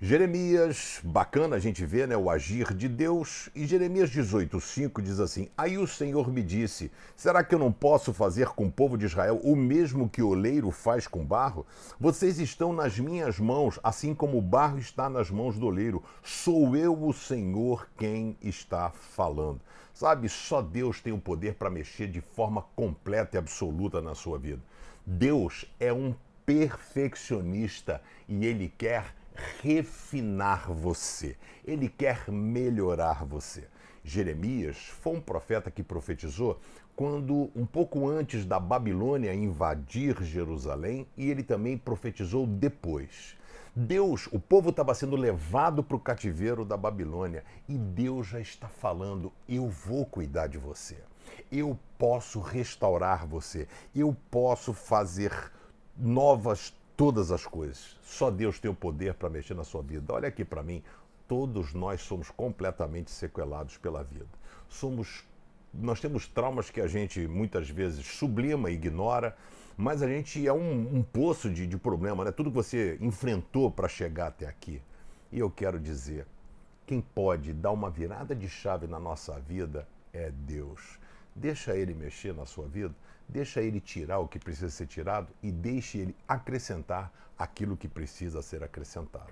Jeremias, bacana a gente ver né, o agir de Deus, e Jeremias 18,5 diz assim: Aí o Senhor me disse: Será que eu não posso fazer com o povo de Israel o mesmo que o oleiro faz com barro? Vocês estão nas minhas mãos, assim como o barro está nas mãos do oleiro. Sou eu o Senhor quem está falando. Sabe, só Deus tem o poder para mexer de forma completa e absoluta na sua vida. Deus é um perfeccionista e ele quer refinar você, ele quer melhorar você. Jeremias foi um profeta que profetizou quando, um pouco antes da Babilônia invadir Jerusalém, e ele também profetizou depois. Deus, o povo estava sendo levado para o cativeiro da Babilônia e Deus já está falando: eu vou cuidar de você, eu posso restaurar você, eu posso fazer novas todas as coisas. Só Deus tem o poder para mexer na sua vida. Olha aqui para mim, todos nós somos completamente sequelados pela vida. Somos nós temos traumas que a gente muitas vezes sublima, ignora, mas a gente é um, um poço de, de problema, né? Tudo que você enfrentou para chegar até aqui. E eu quero dizer, quem pode dar uma virada de chave na nossa vida é Deus. Deixa ele mexer na sua vida, deixa ele tirar o que precisa ser tirado e deixe ele acrescentar aquilo que precisa ser acrescentado.